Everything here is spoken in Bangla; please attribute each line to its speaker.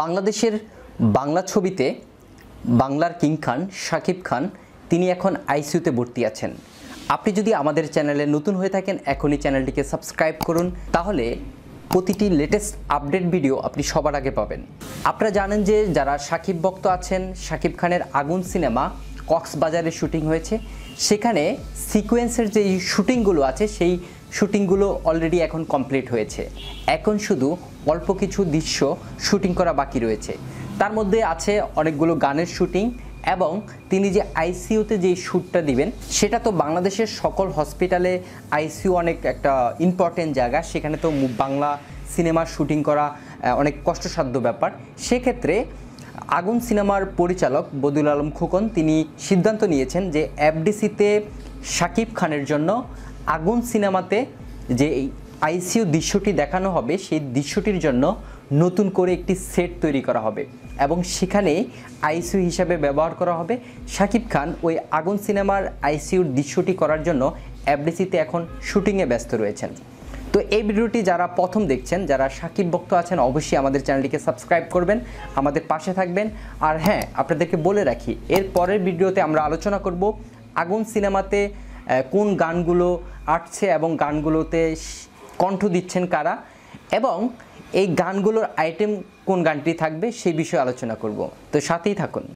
Speaker 1: বাংলাদেশের বাংলা ছবিতে বাংলার কিং খান শাকিব খান তিনি এখন আইসিউতে ভর্তি আছেন আপনি যদি আমাদের চ্যানেলে নতুন হয়ে থাকেন এখনই চ্যানেলটিকে সাবস্ক্রাইব করুন তাহলে প্রতিটি লেটেস্ট আপডেট ভিডিও আপনি সবার আগে পাবেন আপনারা জানেন যে যারা সাকিব ভক্ত আছেন সাকিব খানের আগুন সিনেমা কক্সবাজারে শুটিং হয়েছে সেখানে সিকোয়েন্সের যে শুটিংগুলো আছে সেই শুটিংগুলো অলরেডি এখন কমপ্লিট হয়েছে এখন শুধু অল্প কিছু দৃশ্য শুটিং করা বাকি রয়েছে তার মধ্যে আছে অনেকগুলো গানের শুটিং এবং তিনি যে আইসিউতে যে শ্যুটটা দিবেন সেটা তো বাংলাদেশের সকল হসপিটালে আইসিইউ অনেক একটা ইম্পর্টেন্ট জায়গা সেখানে তো বাংলা সিনেমার শ্যুটিং করা অনেক কষ্টসাধ্য ব্যাপার সেক্ষেত্রে আগুন সিনেমার পরিচালক বদুল আলম খোকন তিনি সিদ্ধান্ত নিয়েছেন যে এফডিসিতে শাকিব খানের জন্য আগুন সিনেমাতে যে এই আইসিইউ দৃশ্যটি দেখানো হবে সেই দৃশ্যটির জন্য নতুন করে একটি সেট তৈরি করা হবে এবং সেখানে আইসিইউ হিসাবে ব্যবহার করা হবে শাকিব খান ওই আগুন সিনেমার আইসিইউর দৃশ্যটি করার জন্য অ্যাবডিসিতে এখন শুটিংয়ে ব্যস্ত রয়েছেন তো এই ভিডিওটি যারা প্রথম দেখছেন যারা সাকিব ভক্ত আছেন অবশ্যই আমাদের চ্যানেলটিকে সাবস্ক্রাইব করবেন আমাদের পাশে থাকবেন আর হ্যাঁ আপনাদেরকে বলে রাখি এর পরের ভিডিওতে আমরা আলোচনা করব আগুন সিনেমাতে কোন গানগুলো আঁটছে এবং গানগুলোতে কণ্ঠ দিচ্ছেন কারা এবং এই গানগুলোর আইটেম কোন গানটি থাকবে সেই বিষয়ে আলোচনা করব তো সাথেই থাকুন